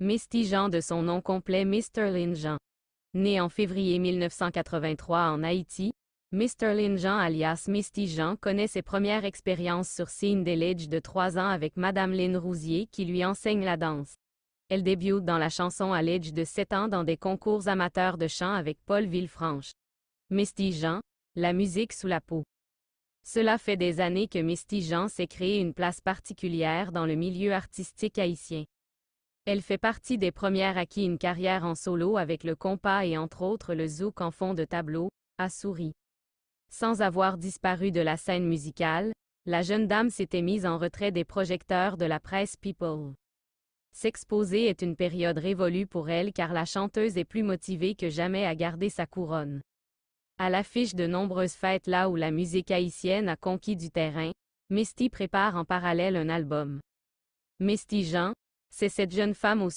Misty Jean de son nom complet Mr. Lin Jean. Né en février 1983 en Haïti, Mr. Lin Jean alias Misty Jean connaît ses premières expériences sur scène dès l'âge de 3 ans avec Madame Lynn Rousier qui lui enseigne la danse. Elle débute dans la chanson à l'âge de 7 ans dans des concours amateurs de chant avec Paul Villefranche. Misty Jean, la musique sous la peau. Cela fait des années que Misty Jean s'est créé une place particulière dans le milieu artistique haïtien. Elle fait partie des premières à qui une carrière en solo avec le compas et entre autres le zouk en fond de tableau, a souri. Sans avoir disparu de la scène musicale, la jeune dame s'était mise en retrait des projecteurs de la presse People. S'exposer est une période révolue pour elle car la chanteuse est plus motivée que jamais à garder sa couronne. À l'affiche de nombreuses fêtes là où la musique haïtienne a conquis du terrain, Misty prépare en parallèle un album. Misty Jean, c'est cette jeune femme aussi.